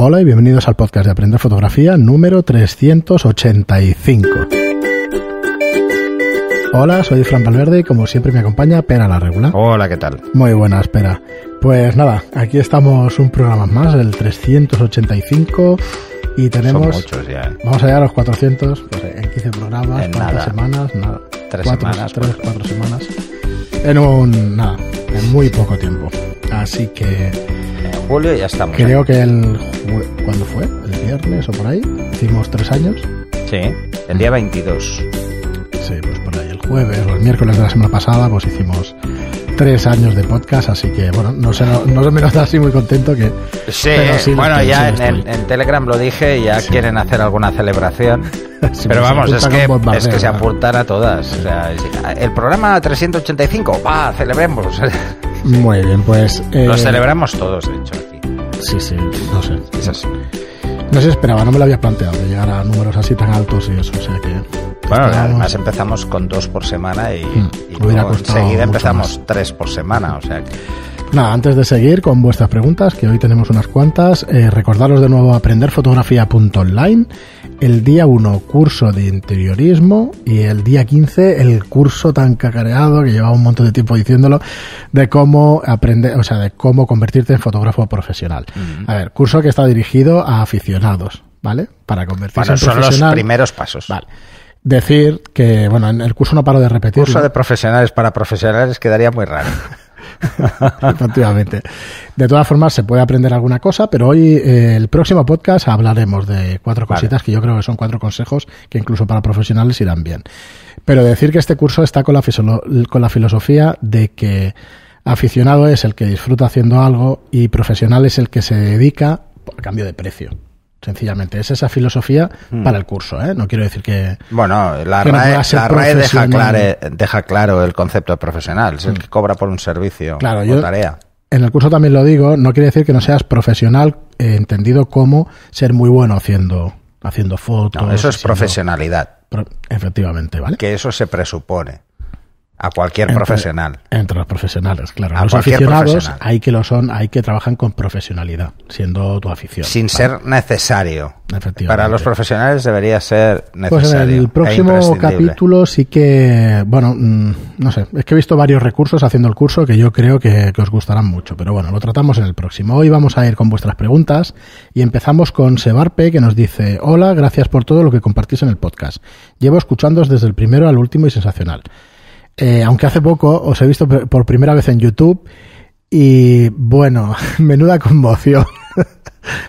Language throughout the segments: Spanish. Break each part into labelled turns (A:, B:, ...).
A: Hola y bienvenidos al podcast de Aprender Fotografía número 385. Hola, soy Fran Valverde y como siempre me acompaña Pera la Regula.
B: Hola, ¿qué tal?
A: Muy buenas, Pera. Pues nada, aquí estamos un programa más, el 385. Y tenemos. Son muchos ya, ¿eh? Vamos allá a los 400, sé, en 15 programas, en semanas, nada. 3 semanas. semanas. En un. Nada, en muy poco tiempo. Así que
B: julio ya estamos.
A: Creo que el. ¿Cuándo fue? ¿El viernes o por ahí? Hicimos tres años.
B: Sí, el día 22. Sí, pues por ahí el
A: jueves o el miércoles de la semana pasada, pues hicimos tres años de podcast, así que bueno, no sé no me nota así muy contento que... Sí, bueno, ya en,
B: Telegram lo dije, ya quieren hacer alguna celebración, pero pues vamos, es que, es que se apuntan a todas. el programa 385, va, celebremos.
A: Muy bien, pues. Eh, lo celebramos
B: todos, de hecho, Sí, sí, no sé. Es así.
A: No se esperaba, no me lo había planteado, de llegar a números así tan altos y eso, o sea que...
B: Bueno, además empezamos con dos por semana y, hmm, enseguida empezamos tres por semana, o sea que...
A: Nada, antes de seguir con vuestras preguntas, que hoy tenemos unas cuantas, eh, recordaros de nuevo aprenderfotografía.online el día 1 curso de interiorismo y el día 15 el curso tan cacareado que llevaba un montón de tiempo diciéndolo de cómo aprender, o sea, de cómo convertirte en fotógrafo profesional. A ver, curso que está
B: dirigido a aficionados, ¿vale? Para convertirse bueno, en son los primeros pasos. Vale.
A: Decir que, bueno, en el curso no paro de repetir. Curso de
B: profesionales para profesionales quedaría muy raro.
A: Efectivamente. De todas formas, se puede aprender alguna cosa, pero hoy, eh, el próximo podcast, hablaremos de cuatro cositas que yo creo que son cuatro consejos que incluso para profesionales irán bien. Pero decir que este curso está con la, con la filosofía de que aficionado es el que disfruta haciendo algo y profesional es el que se dedica a cambio de precio. Sencillamente, es esa filosofía hmm. para el curso. ¿eh? No quiero decir que.
B: Bueno, la la deja, deja, claro el concepto de profesional, es el hmm. que cobra por un servicio o tarea.
A: En el curso también lo digo, no quiere decir que no seas profesional, eh, entendido como ser muy bueno haciendo, haciendo fotos. eso es
B: profesionalidad. efectivamente, ¿vale? Que eso se presupone. A cualquier profesional. Entre los profesionales, claro. A los aficionados
A: hay que lo son, hay que trabajan con profesionalidad, siendo tu afición. Sin
B: ser necesario. Efectivamente. Para los profesionales debería ser necesario. Pues en el e próximo capítulo
A: sí que, bueno, mm, no sé, es que he visto varios recursos haciendo el curso que yo creo que, que os gustarán mucho, pero bueno, lo tratamos en el próximo. Hoy vamos a ir con vuestras preguntas y empezamos con Sebarpe que nos dice, hola, gracias por todo lo que compartís en el podcast. Llevo escuchándoos desde el primero al último y sensacional. Eh, aunque hace poco os he visto por primera vez en YouTube y bueno, menuda conmoción.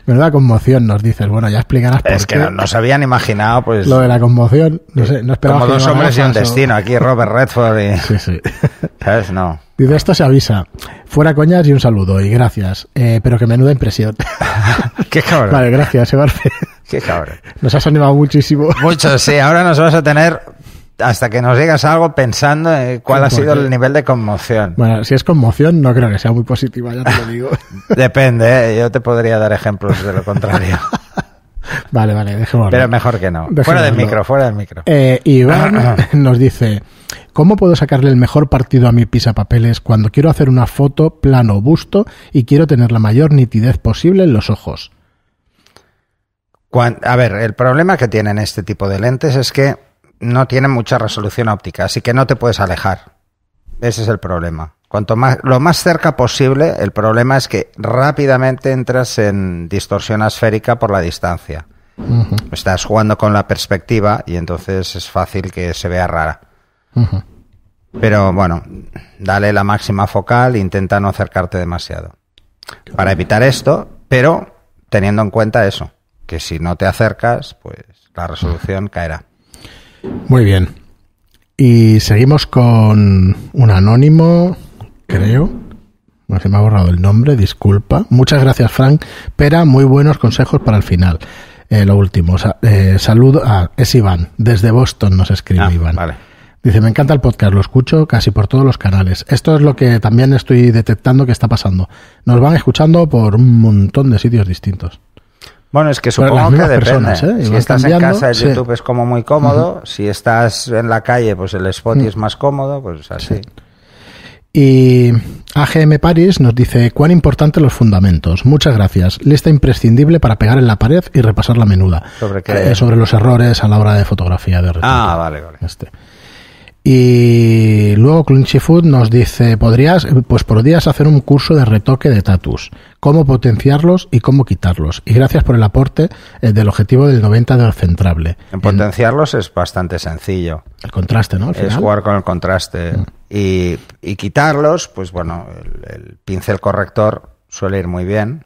A: Menuda conmoción, nos dices. Bueno, ya explicarás por qué. Es que No,
B: se habían imaginado, pues. Lo de la
A: conmoción, no sé, no esperaba. Como dos hombres y un destino,
B: aquí Robert Redford y. Sí, sí. ¿Sabes? No.
A: Y de esto se avisa. Fuera coñas y un saludo, y gracias. Eh, pero que menuda impresión. qué cabrón. Vale, gracias, Eduardo. Qué cabrón. Nos has animado muchísimo.
B: Mucho, sí. Ahora nos vas a tener hasta que nos digas algo pensando cuál ha sido el nivel de conmoción.
A: Bueno, si es conmoción, no creo que sea muy positiva, ya te
B: lo digo. Depende, ¿eh? yo te podría dar ejemplos de lo contrario. vale, vale, dejémoslo. Pero mejor que no. Fuera del micro, fuera del micro.
A: Eh, Iván nos dice, ¿cómo puedo sacarle el mejor partido a mi papeles cuando quiero hacer una foto plano busto y quiero tener la mayor nitidez posible en los ojos?
B: a ver, el problema que tienen este tipo de lentes es que no tiene mucha resolución óptica, así que no te puedes alejar. Ese es el problema. Cuanto más, lo más cerca posible, el problema es que rápidamente entras en distorsión esférica por la distancia. Estás jugando con la perspectiva y entonces es fácil que se vea rara. Pero bueno, dale la máxima focal, intenta no acercarte demasiado. Para evitar esto, pero teniendo en cuenta eso, que si no te acercas, pues la resolución caerá.
A: Muy bien. Y seguimos con un anónimo, creo. No se me ha borrado el nombre, disculpa. Muchas gracias, Frank. Pero muy buenos consejos para el final. Eh, lo último, Salud eh, saludo. a ah, es Iván. Desde Boston nos escribe ah, Iván. Dice, me encanta el podcast, lo escucho casi por todos los canales. Esto es lo que también estoy detectando que está pasando. Nos van escuchando por un montón de sitios distintos.
B: Bueno, es que supongo que depende. ¿eh? Si estás en casa, el YouTube es como muy cómodo. Si estás en la calle, pues el Spotify es más cómodo, pues así. Y
A: AGM Paris nos dice, cuán importantes los fundamentos. Muchas gracias. Lista imprescindible para pegar en la pared y repasar la menuda.
B: ¿Sobre qué? Eh, sobre
A: los errores a la hora de fotografía de
B: Ah, vale, vale. Este.
A: Y luego Clinchy Food nos dice, podrías, pues podrías hacer un curso de retoque de tatus, cómo potenciarlos y cómo quitarlos. Y gracias por el aporte eh, del objetivo del 90 del centrable.
B: En potenciarlos es bastante sencillo. El contraste, ¿no? Es jugar con el contraste. Mm. Y, quitarlos, pues bueno, el pincel corrector suele ir muy bien.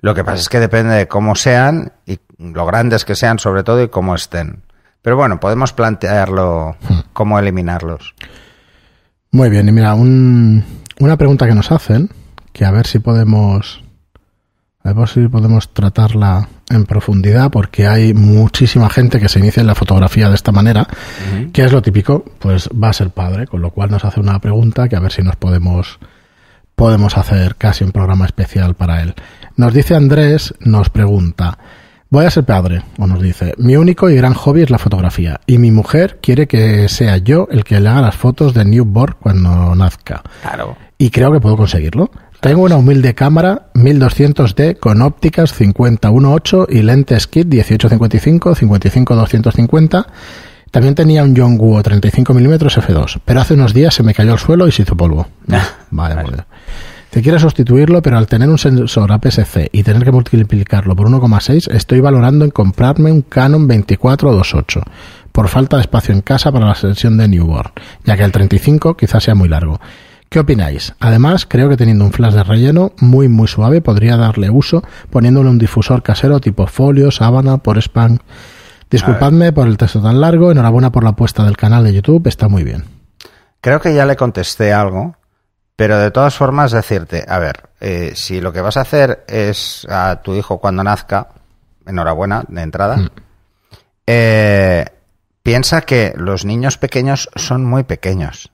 B: Lo que pasa es que depende de cómo sean y lo grandes que sean sobre todo y cómo estén. Pero bueno, podemos plantearlo cómo eliminarlos.
A: Muy bien, y mira, una pregunta que nos hacen, que a ver si podemos a ver si podemos tratarla en profundidad, porque hay muchísima gente que se inicia en la fotografía de esta manera, que es lo típico, pues va a ser padre, con lo cual nos hace una pregunta que a ver si nos podemos, podemos hacer casi un programa especial para él. Nos dice Andrés, nos pregunta, Voy a ser padre, o nos dice. Mi único y gran hobby es la fotografía. Y mi mujer quiere que sea yo el que le haga las fotos de newborn cuando nazca. Claro. Y creo que puedo conseguirlo. Tengo una humilde cámara 1200D con ópticas 51.8 y lentes kit 1855, 55 También tenía un Yonguo 35 mm f2, pero hace unos días se me cayó al suelo y se hizo polvo.
B: Ah, vale.
A: vale que quiero sustituirlo, pero al tener un sensor APS-C y tener que multiplicarlo por 1,6, estoy valorando en comprarme un Canon 2428 por falta de espacio en casa para la sesión de newborn, ya que el 35 quizás sea muy largo. ¿Qué opináis? Además, creo que teniendo un flash de relleno muy muy suave podría darle uso poniéndole un difusor casero tipo folio, sábana, por spam. Disculpadme por el texto tan largo, enhorabuena por la apuesta del canal de YouTube, está muy bien.
B: Creo que ya le contesté algo pero de todas formas, decirte, a ver, eh, si lo que vas a hacer es a tu hijo cuando nazca, enhorabuena, de entrada, mm. eh, piensa que los niños pequeños son muy pequeños,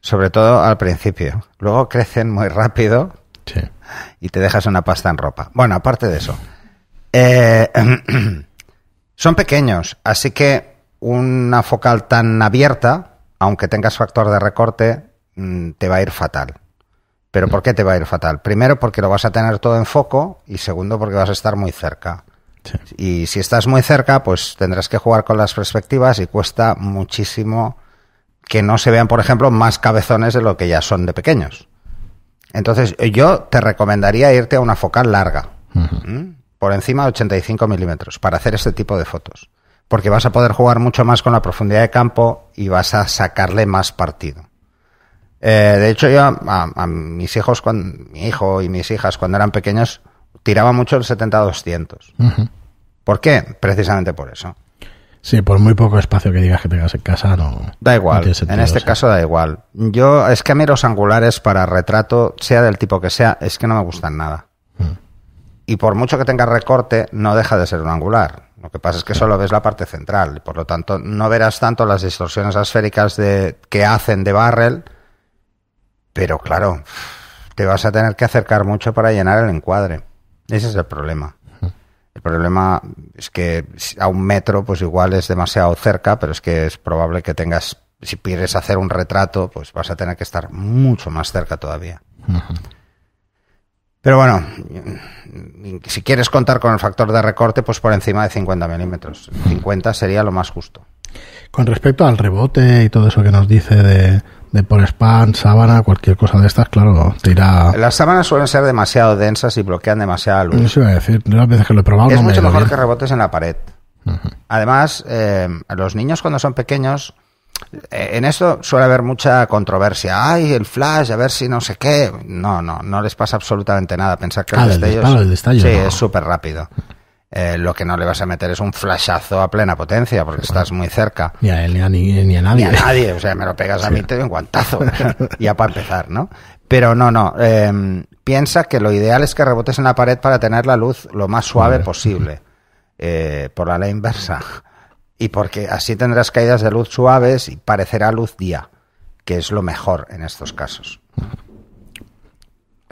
B: sobre todo al principio. Luego crecen muy rápido y te dejas una pasta en ropa. Bueno, aparte de eso, eh, son pequeños, así que una focal tan abierta, aunque tengas factor de recorte, Mm, te va a ir fatal. ¿Pero por qué te va a ir fatal? Primero porque lo vas a tener todo en foco y segundo porque vas a estar muy cerca. Y si estás muy cerca, pues tendrás que jugar con las perspectivas y cuesta muchísimo que no se vean, por ejemplo, más cabezones de lo que ya son de pequeños. Entonces, eh, yo te recomendaría irte a una focal larga, por encima de 85 milímetros, para hacer este tipo de fotos. Porque vas a poder jugar mucho más con la profundidad de campo y vas a sacarle más partido. Eh, de hecho, yo a, mis hijos, mi hijo y mis hijas, cuando eran pequeños, tiraba mucho el 70-200. ¿Por qué? Precisamente por eso. Sí, por muy poco espacio que digas que tengas en casa, no. Da igual. en este caso, da igual. Yo, es que a mí los angulares para retrato, sea del tipo que sea, es que no me gustan nada. Mm. Y por mucho que tenga recorte, no deja de ser un angular. Lo que pasa es que solo ves la parte central. por lo tanto, no verás tanto las distorsiones esféricas que hacen de barrel pero claro, te vas a tener que acercar mucho para llenar el encuadre. Ese es el problema. El problema es que a un metro, pues igual es demasiado cerca, pero es que es probable que tengas, si quieres hacer un retrato, pues vas a tener que estar mucho más cerca todavía. Pero bueno, si quieres contar con el factor de recorte, pues por encima de 50 milímetros. 50 sería lo más justo.
A: Con respecto al rebote y todo eso que nos dice de, de por spam, sábana, cualquier cosa de estas, claro,
B: tira... Las sábanas suelen ser demasiado densas y bloquean demasiada luz. Eso
A: iba a decir, las veces que lo
B: he Es mucho mejor que rebotes en la pared. Además, eh, los niños cuando son pequeños, eh, en esto suele haber mucha controversia. Ay, el flash, a ver si no sé qué. No, no, no les pasa absolutamente nada. Pensar que el, ah, destello, Sí, es súper rápido. Eh, lo que no le vas a meter es un flashazo a plena potencia, porque estás muy cerca. Ni a él, ni a, nadie. a nadie, o sea, me lo pegas a mí te doy un guantazo, ya para empezar, ¿no? Pero no, no, em, piensa que lo ideal es que rebotes en la pared para tener la luz lo más suave posible, eh, por la ley inversa. Y porque así tendrás caídas de luz suaves y parecerá luz día, que es lo mejor en estos casos.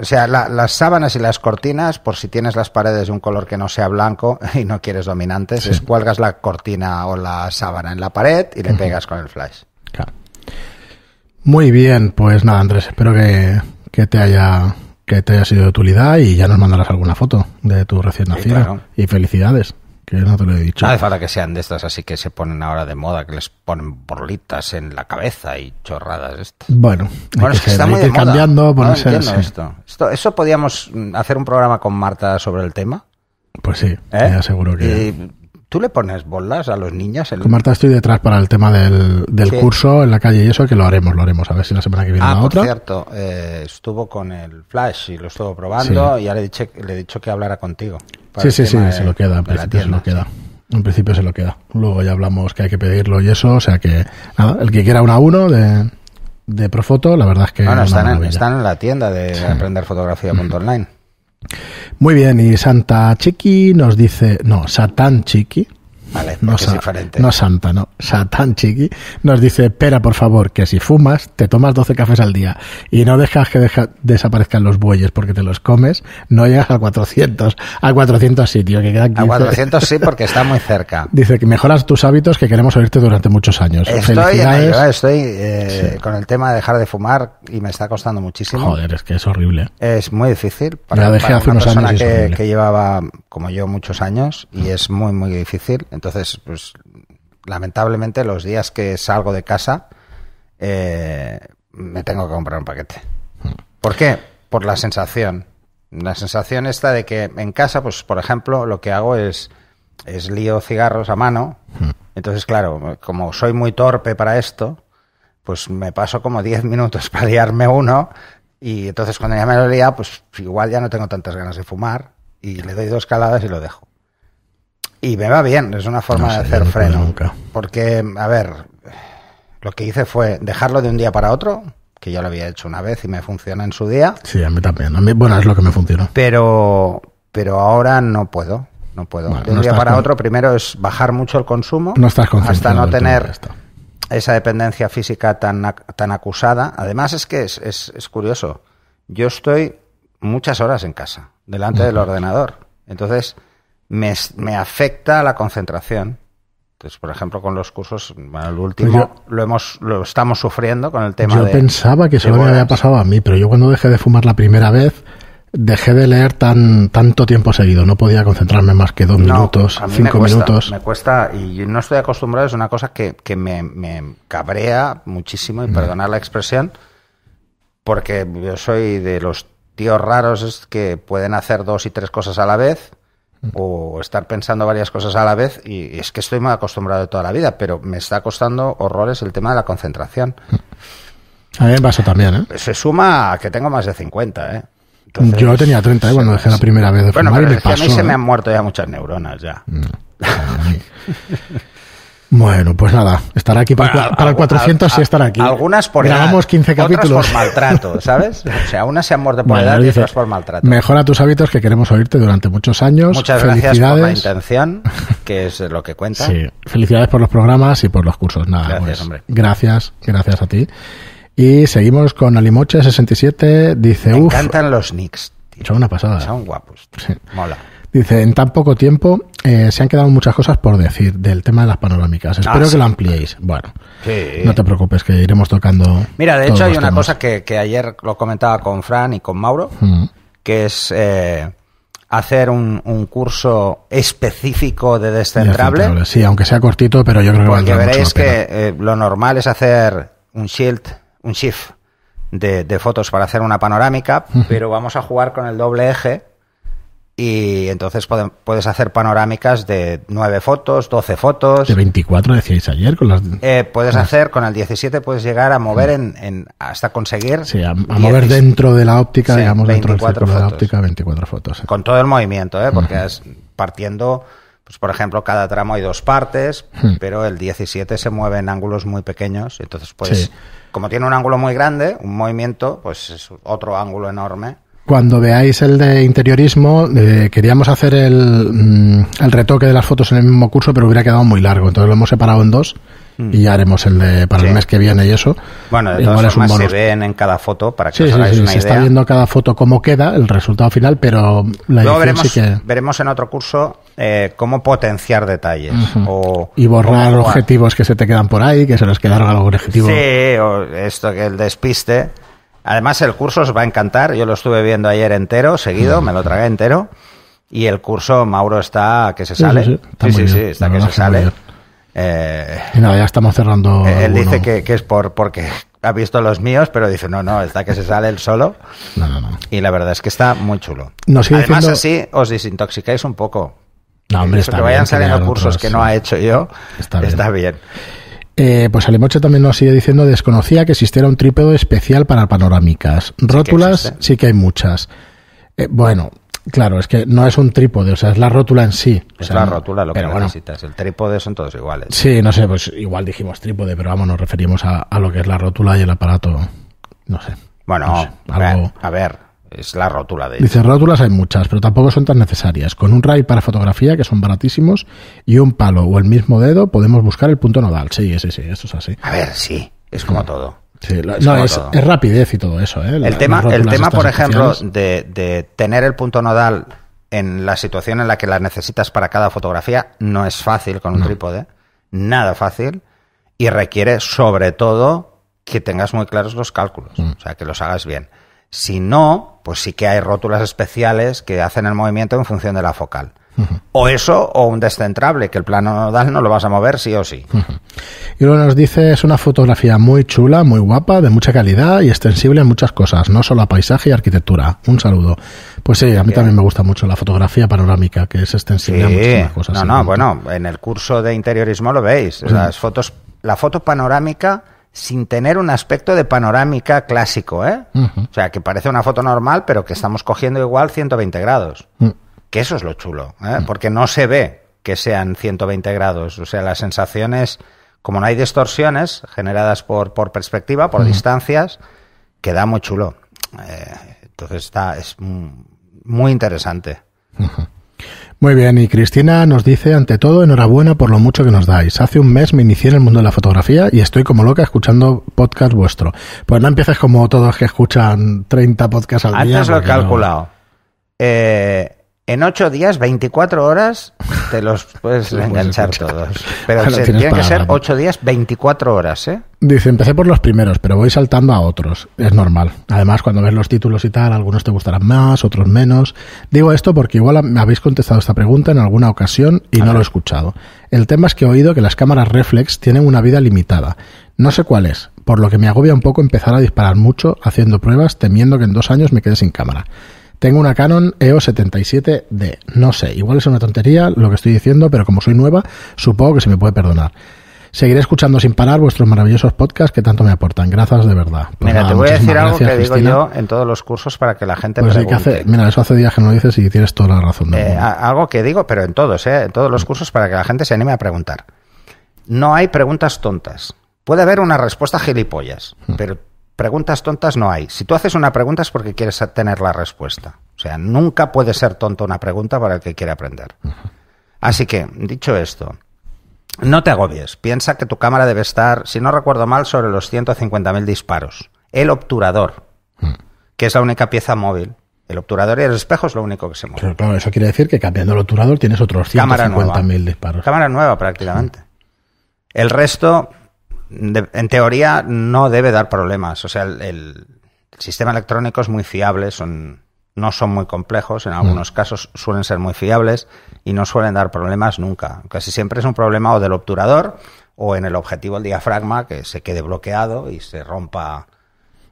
B: O sea, las sábanas y las cortinas, por si tienes las paredes de un color que no sea blanco y no quieres dominantes, cuelgas la cortina o la sábana en la pared y le pegas con el flash.
A: Claro. Muy bien, pues nada, Andrés, espero que, te haya que te sido de utilidad y ya nos mandarás alguna foto de tu recién nacida Y felicidades que no te lo he dicho. hace
B: falta que sean de estas así que se ponen ahora de moda, que les ponen borlitas en la cabeza y chorradas. Estas. Bueno, bueno es está muy de moda. cambiando. esto. Eso podíamos mm, hacer un programa con Marta sobre el tema. Pues sí, me ¿Eh? aseguro que... Tú le pones bolas a los niños. El... Marta, estoy detrás
A: para el tema del, curso en la calle y eso, que lo haremos, lo haremos. A ver si la semana que viene ah, la por
B: cierto, eh, estuvo con el Flash y lo estuvo probando y ya le, dicho le he dicho que hablara contigo. Sí, sí, sí, se lo queda, en principio se lo
A: queda. En principio se lo queda. Luego ya hablamos que hay que pedirlo y eso, o sea que nada, el que quiera una a uno de, de Profoto, la verdad es que. Bueno, están,
B: en, la tienda de sí. aprenderfotografía.online. Mm.
A: Muy bien, y Santa Chiqui nos dice, no, Satán Chiqui Vale, no, es diferente. no Santa, no. tan Chiqui nos dice, espera por favor, que si fumas, te tomas 12 cafés al día y no dejas que desaparezcan los bueyes porque te los comes, no llegas a 400. A 400 sí, tío, que A 400
B: sí, porque está muy cerca.
A: Dice que mejoras tus hábitos que queremos oírte durante muchos años. Estoy, estoy
B: eh, con el tema de dejar de fumar y me está costando muchísimo. Joder, es que es horrible. Es muy difícil. Para, la dejé una que, llevaba, como yo, muchos años y es muy, muy difícil. Entonces, pues lamentablemente los días que salgo de casa eh, me tengo que comprar un paquete. ¿Por qué? Por la sensación. La sensación esta de que en casa, pues por ejemplo, lo que hago es, es lío cigarros a mano. Entonces, claro, como soy muy torpe para esto, pues me paso como 10 minutos para liarme uno y entonces cuando ya me lo lía, pues igual ya no tengo tantas ganas de fumar y le doy dos caladas y lo dejo. Y me va bien, es una forma de hacer freno. Nunca. Porque, a ver, lo que hice fue dejarlo de un día para otro, que yo lo había hecho una vez y me funciona en su día. Sí, a mí también. A mí, bueno, es lo que me funcionó. Pero, pero ahora no puedo. No puedo. de un día para otro, primero es bajar mucho el consumo. No estás Hasta no tener esa dependencia física tan, tan acusada. Además, es que es, es, curioso. Yo estoy muchas horas en casa, delante del ordenador. Entonces me, afecta la concentración. Entonces, por ejemplo, con los cursos, bueno, el pues último lo hemos lo estamos sufriendo con el tema yo pensaba que solo me había
A: pasado a mí, pero yo cuando dejé de fumar la primera vez, dejé de leer tan tanto tiempo seguido. No podía concentrarme más que dos minutos, cinco minutos. Me
B: cuesta, y no estoy acostumbrado, es una cosa que, que me, cabrea muchísimo, y mm. perdonar la expresión, porque yo soy de los tíos raros que pueden hacer dos y tres cosas a la vez o estar pensando varias cosas a la vez y es que estoy más acostumbrado de toda la vida, pero me está costando horrores el tema de la concentración.
A: A mí me pasa también, ¿eh?
B: Se suma a que tengo más de 50, ¿eh? Entonces, Yo tenía 30 ¿eh? cuando dejé la primera vez de bueno, a mí se ¿eh? me han muerto ya muchas neuronas ya. Mm,
A: Bueno, pues nada, Estar aquí para, para el 400 sí estar aquí. Algunas por Grabamos 15 capítulos. Otras por maltrato, ¿sabes?
B: O sea, unas se han muerto por edad y otras por maltrato. Mejora
A: tus hábitos que queremos oírte durante muchos años. Muchas gracias por la
B: intención, que es lo que cuenta.
A: felicidades por los programas y por los cursos. Nada, gracias, pues, hombre. Gracias, gracias a ti. Y seguimos con Alimoche67, dice... Me encantan
B: los nicks.
A: Son una pasada. Son
B: guapos. Mola.
A: Dice, en tan poco tiempo eh, se han quedado muchas cosas por decir del tema de las panorámicas. Ah, Espero que lo
B: ampliéis. Bueno, no te
A: preocupes, que iremos tocando. Mira, de hecho hay una cosa
B: que, que, ayer lo comentaba con Fran y con Mauro, mm. que es eh, hacer un, curso específico de descentrable.
A: Sí, aunque sea cortito, pero yo creo que Porque que... Porque veréis que
B: eh, lo normal es hacer un shield, un shift de, fotos para hacer una panorámica, pero vamos a jugar con el doble eje y entonces puedes hacer panorámicas de 9 fotos, 12 fotos. De
A: 24 decíais ayer con
B: eh, puedes hacer, con el 17 puedes llegar a mover en, hasta conseguir... Sí, a, mover dentro de la óptica, digamos, dentro del de la óptica,
A: 24 fotos.
B: Con todo el movimiento, ¿eh? porque es partiendo... Pues por ejemplo, cada tramo hay dos partes, hmm. pero el 17 se mueve en ángulos muy pequeños, entonces pues como tiene un ángulo muy grande, un movimiento, pues es otro ángulo enorme.
A: Cuando veáis el de interiorismo, eh, queríamos hacer el, mm, el, retoque de las fotos en el mismo curso, pero hubiera quedado muy largo. Entonces lo hemos separado en dos mm. y ya haremos el
B: de para el mes que viene y eso. Bueno, de todas formas se ven en cada foto para que os se está viendo
A: cada foto cómo queda, el resultado final, pero la
B: veremos, en otro curso eh, cómo potenciar detalles. y borrar
A: objetivos que se te quedan por ahí, que se nos
B: quedaron algún objetivo. Sí, o esto que el despiste Además, el curso os va a encantar. Yo lo estuve viendo ayer entero, seguido, me lo tragué entero. Y el curso, Mauro, está que se sale. Sí, sí, sí, está que se sale. Eh, y nada, ya
A: estamos cerrando. Él dice
B: que, es por porque ha visto los míos, pero dice, no, no, está que se sale él solo. No, no, no. Y la verdad es que está muy chulo. Además, así os desintoxicáis un poco. No, hombre, está que vayan saliendo cursos que no ha hecho yo, está bien. Está bien. Eh, pues
A: Alemoche también nos sigue diciendo, desconocía que existiera un trípode especial para panorámicas. Rótulas sí que, hay muchas. Eh, bueno, claro, es que no es un trípode, o sea, es la rótula en sí. Es la rótula lo que necesitas,
B: el trípode son todos iguales. Sí, no sé, pues igual dijimos trípode, pero
A: vamos, nos referimos a, lo que es la rótula y el aparato, no sé. Bueno, a
B: ver, es la rótula de Dice,
A: rótulas hay muchas, pero tampoco son tan necesarias. Con un ray para fotografía, que son baratísimos, y un palo o el mismo dedo, podemos buscar el punto nodal. Sí, sí, sí, eso es así.
B: A ver, sí, es como todo. es no, es,
A: rapidez y todo eso. ¿eh? el tema, el tema por ejemplo,
B: de, tener el punto nodal en la situación en la que las necesitas para cada fotografía no es fácil con un trípode, nada fácil, y requiere sobre todo que tengas muy claros los cálculos, mm. o sea, que los hagas bien. Si no, pues sí que hay rótulas especiales que hacen el movimiento en función de la focal. O eso, o un descentrable, que el plano nodal no lo vas a mover sí o sí.
A: Y luego nos dice, es una fotografía muy chula, muy guapa, de mucha calidad y extensible en muchas cosas, no solo a paisaje y arquitectura. Un saludo. Pues sí, a mí también me gusta mucho la fotografía panorámica, que es extensible a muchísimas cosas. No, no, bueno,
B: en el curso de interiorismo lo veis. Las fotos, la foto panorámica sin tener un aspecto de panorámica clásico, ¿eh? O sea, que parece una foto normal, pero que estamos cogiendo igual 120 grados. Mm. Que eso es lo chulo, ¿eh? Mm. porque no se ve que sean 120 grados. O sea, las sensaciones, como no hay distorsiones generadas por, por perspectiva, por mm. distancias, queda muy chulo. Eh, entonces está, es muy interesante.
A: Muy bien, y Cristina nos dice, ante todo, enhorabuena por lo mucho que nos dais. Hace un mes me inicié en el mundo de la fotografía y estoy como loca escuchando podcast vuestro. Pues no empieces como todos que escuchan 30 podcasts
B: al día. Antes lo calculado. Eh, en ocho días, 24 horas, te los puedes enganchar todos. Pero tiene que ser ocho días, 24 horas, ¿eh?
A: Dice, empecé por los primeros, pero voy saltando a otros. Es normal. Además, cuando ves los títulos y tal, algunos te gustarán más, otros menos. Digo esto porque igual me habéis contestado esta pregunta en alguna ocasión y no lo he escuchado. El tema es que he oído que las cámaras reflex tienen una vida limitada. No sé cuál es, por lo que me agobia un poco empezar a disparar mucho haciendo pruebas temiendo que en dos años me quede sin cámara. Tengo una Canon EOS 77D. No sé, igual es una tontería lo que estoy diciendo, pero como soy nueva, supongo que se me puede perdonar. Seguiré escuchando sin parar vuestros maravillosos podcasts que tanto me aportan. Gracias de verdad. mira, pues te voy a decir algo que digo yo
B: en todos los cursos para que la gente pues pregunte. que hace,
A: mira, eso hace días que no lo dices y tienes toda la razón. Eh,
B: algo que digo, pero en todos, eh, en todos los cursos para que la gente se anime a preguntar. No hay preguntas tontas. Puede haber una respuesta gilipollas, hmm. pero preguntas tontas no hay. Si tú haces una pregunta es porque quieres tener la respuesta. O sea, nunca puede ser tonta una pregunta para el que quiere aprender. Así que, dicho esto, no te agobies. Piensa que tu cámara debe estar, si no recuerdo mal, sobre los 150.000 disparos. El obturador, mm. que es la única pieza móvil. El obturador y el espejo es lo único que se
A: mueve. claro, eso quiere decir que cambiando el obturador tienes otros 150.000
B: disparos. Cámara nueva prácticamente. El resto en teoría no debe dar problemas. O sea, el, sistema electrónico es muy fiable, son, no son muy complejos, en algunos mm. casos suelen ser muy fiables y no suelen dar problemas nunca. Casi siempre es un problema o del obturador o en el objetivo el diafragma que se quede bloqueado y se rompa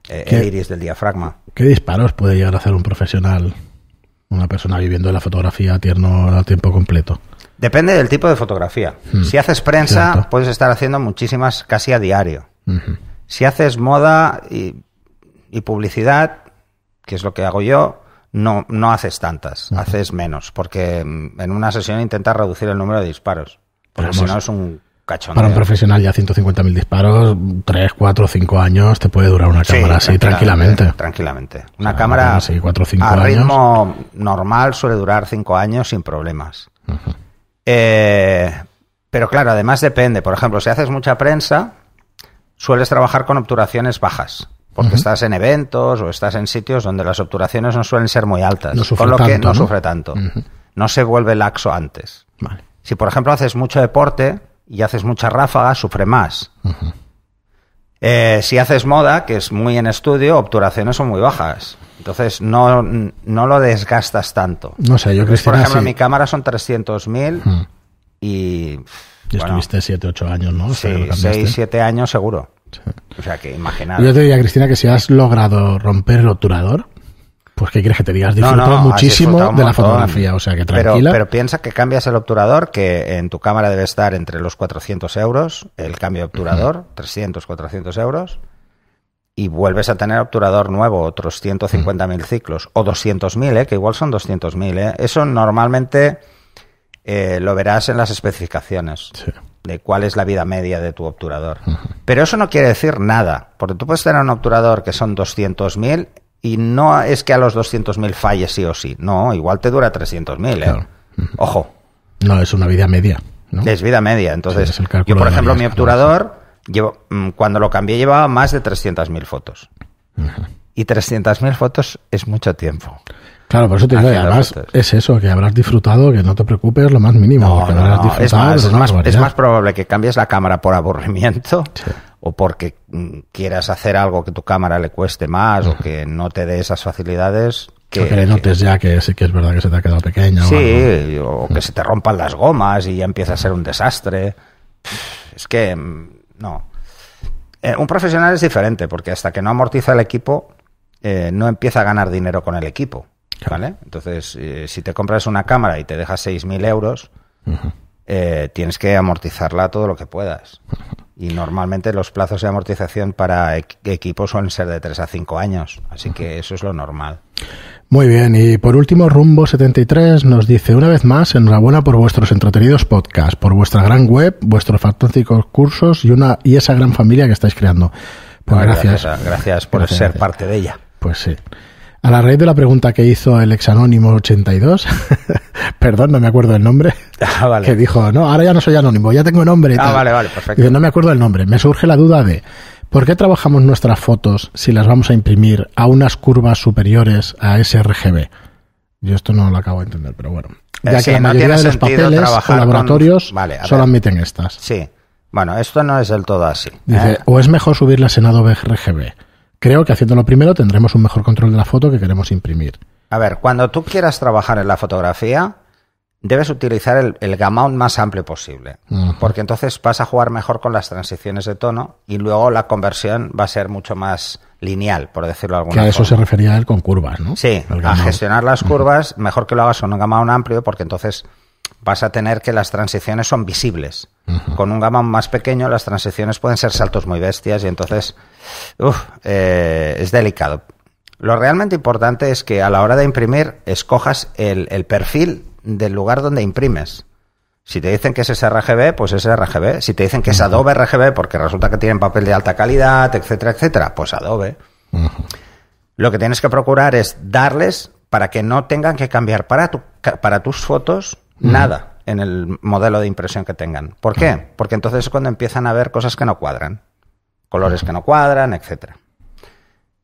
B: eh, el iris del diafragma.
A: ¿Qué disparos puede llegar a hacer un profesional, una persona viviendo de la fotografía tierno a tiempo completo?
B: Depende del tipo de fotografía. Hmm. Si haces prensa, puedes estar haciendo muchísimas casi a diario. Si haces moda y, publicidad, que es lo que hago yo, no, no haces tantas, haces menos, porque mm, en una sesión intentas reducir el número de disparos, porque si no es un cachondeo. Para un profesional
A: ya 150.000 disparos, 3, 4, 5 años te puede durar una cámara así tranquilamente.
B: Tranquilamente. Una cámara a ritmo normal suele durar 5 años sin problemas. Eh, pero claro, además depende. Por ejemplo, si haces mucha prensa, sueles trabajar con obturaciones bajas. Porque estás en eventos o estás en sitios donde las obturaciones no suelen ser muy altas. por con lo que no, sufre tanto. No se vuelve laxo antes. Si, por ejemplo, haces mucho deporte y haces mucha ráfaga, sufre más. Eh, si haces moda, que es muy en estudio, obturaciones son muy bajas. Entonces no, no lo desgastas tanto. No sé, yo creo que... Por ejemplo, mi cámara son 300.000 y... estuviste 7, 8 años, ¿no? sí, 6, 7 años seguro. O sea que imaginad. Yo te diría, Cristina,
A: que si has logrado romper el obturador, pues qué quieres que te digas, disfrutado muchísimo de la fotografía, o sea que tranquila.
B: Pero, piensa que cambias el obturador, que en tu cámara debe estar entre los 400 euros, el cambio de obturador, 300, 400 euros, y vuelves a tener obturador nuevo, otros 150.000 ciclos, o 200.000, eh, que igual son 200.000. Eh. Eso normalmente eh, lo verás en las especificaciones. de cuál es la vida media de tu obturador. Pero eso no quiere decir nada, porque tú puedes tener un obturador que son 200.000 y no es que a los 200.000 falles sí o sí. No, igual te dura 300.000. ¿eh? Ojo. No, es una vida media. Es vida media. Entonces, yo, por ejemplo, mi obturador, mm, cuando lo cambié, llevaba más de 300.000 fotos. Y 300.000 fotos es mucho tiempo. Claro, por eso te digo, además
A: es eso, que habrás disfrutado, que no te preocupes lo más mínimo. es, más,
B: probable que cambies la cámara por aburrimiento. Sí o porque mm, quieras hacer algo que tu cámara le cueste más o que no te dé esas facilidades. Que, le
A: notes ya que sí que es verdad que se te ha quedado pequeño. Sí,
B: o, que se te rompan las gomas y ya empieza a ser un desastre. Es que mm, no. Eh, un profesional es diferente porque hasta que no amortiza el equipo eh, no empieza a ganar dinero con el equipo. ¿vale? Entonces, eh, si te compras una cámara y te dejas 6.000 euros, tienes que amortizarla todo lo que puedas. Y normalmente los plazos de amortización para equipos suelen ser de 3 a 5 años, así que eso es lo normal.
A: Muy bien, y por último, Rumbo73 nos dice una vez más, enhorabuena por vuestros entretenidos podcasts, por vuestra gran web, vuestros fantásticos cursos y, una, y esa gran familia que estáis creando.
B: Pues gracias. Gracias, por ser parte de ella. Pues sí.
A: A la raíz de la pregunta que hizo el exanónimo 82, perdón, no me acuerdo el nombre, ah, que dijo, no, ahora ya no soy anónimo, ya tengo nombre. Y ah, vale, vale, perfecto. Dice, no me acuerdo el nombre, me surge la duda de, ¿por qué trabajamos nuestras fotos si las vamos a imprimir a unas curvas superiores a sRGB? Yo esto no lo acabo de entender, pero bueno. Ya que la mayoría no de los papeles laboratorios solo
B: admiten estas. Sí. Bueno, esto no es del todo así. Dice, ¿eh?
A: o es mejor subirlas en Senado BRGB? creo que haciéndolo primero tendremos un mejor control de la foto que queremos imprimir.
B: A ver, cuando tú quieras trabajar en la fotografía, debes utilizar el, el más amplio posible, porque entonces vas a jugar mejor con las transiciones de tono y luego la conversión va a ser mucho más lineal, por decirlo de alguna que a eso se refería
A: él con curvas,
B: ¿no? Sí, a gestionar las curvas, mejor que lo hagas con un gamut amplio, porque entonces vas a tener que las transiciones son visibles. Con un gamma más pequeño las transiciones pueden ser saltos muy bestias y entonces eh, es delicado. Lo realmente importante es que a la hora de imprimir escojas el, perfil del lugar donde imprimes. Si te dicen que es sRGB, pues es RGB. Si te dicen que es Adobe RGB porque resulta que tienen papel de alta calidad, etcétera, etcétera, pues Adobe. Lo que tienes que procurar es darles para que no tengan que cambiar para tus fotos nada en el modelo de impresión que tengan. ¿Por qué? Porque entonces es cuando empiezan a ver cosas que no cuadran, colores que no cuadran, etcétera.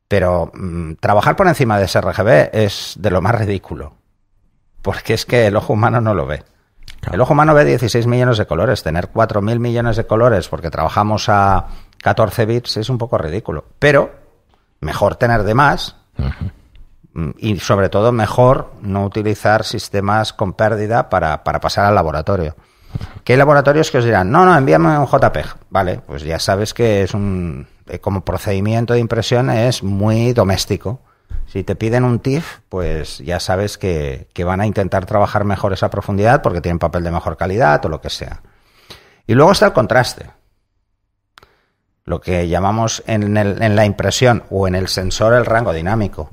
B: Pero mm, trabajar por encima de RGB es de lo más ridículo, porque es que el ojo humano no lo ve. El ojo humano ve 16 millones de colores, tener mil millones de colores porque trabajamos a 14 bits es un poco ridículo, pero mejor tener de más Mm, y sobre todo mejor no utilizar sistemas con pérdida para, pasar al laboratorio. ¿Qué laboratorios que os dirán, no, no, envíame un JPEG. Vale, pues ya sabes que es un, eh, como procedimiento de impresión es muy doméstico. Si te piden un TIFF, pues ya sabes que, que van a intentar trabajar mejor esa profundidad porque tienen papel de mejor calidad o lo que sea. Y luego está el contraste lo que llamamos en, la impresión o en el sensor el rango dinámico.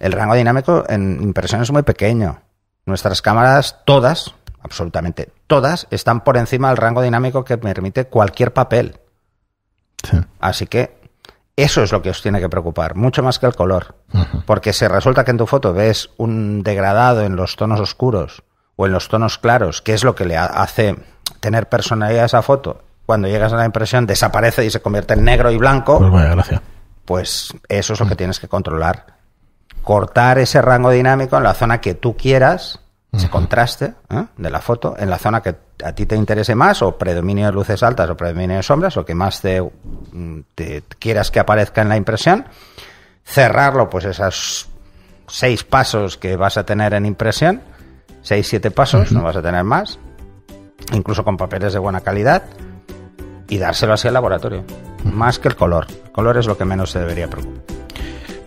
B: El rango dinámico en impresión es muy pequeño. Nuestras cámaras, todas, absolutamente todas, están por encima del rango dinámico que permite cualquier papel. Así que eso es lo que os tiene que preocupar, mucho más que el color. Porque si resulta que en tu foto ves un degradado en los tonos oscuros o en los tonos claros, que es lo que le hace tener personalidad a esa foto, cuando llegas a la impresión desaparece y se convierte en negro y blanco. Pues Pues eso es lo que tienes que controlar. Cortar ese rango dinámico en la zona que tú quieras, ese contraste ¿eh? de la foto, en la zona que a ti te interese más, o predominio de luces altas o predominio de sombras, ...o que más te, mm, quieras que aparezca en la impresión. Cerrarlo, pues esos seis pasos que vas a tener en impresión, seis, siete pasos, no vas a tener más, incluso con papeles de buena calidad y dárselo así al laboratorio, más que el color. color es lo que menos se debería preocupar.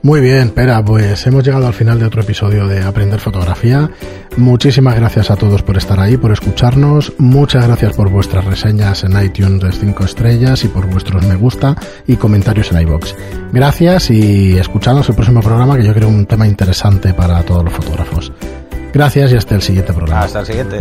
A: Muy bien, Pera, pues hemos llegado al final de otro episodio de Aprender Fotografía. Muchísimas gracias a todos por estar ahí, por escucharnos. Muchas gracias por vuestras reseñas en iTunes de 5 estrellas y por vuestros me gusta y comentarios en iBox. Gracias y escuchadnos el próximo programa que yo creo un tema interesante para todos los fotógrafos. Gracias y hasta el siguiente programa.
B: Hasta el siguiente.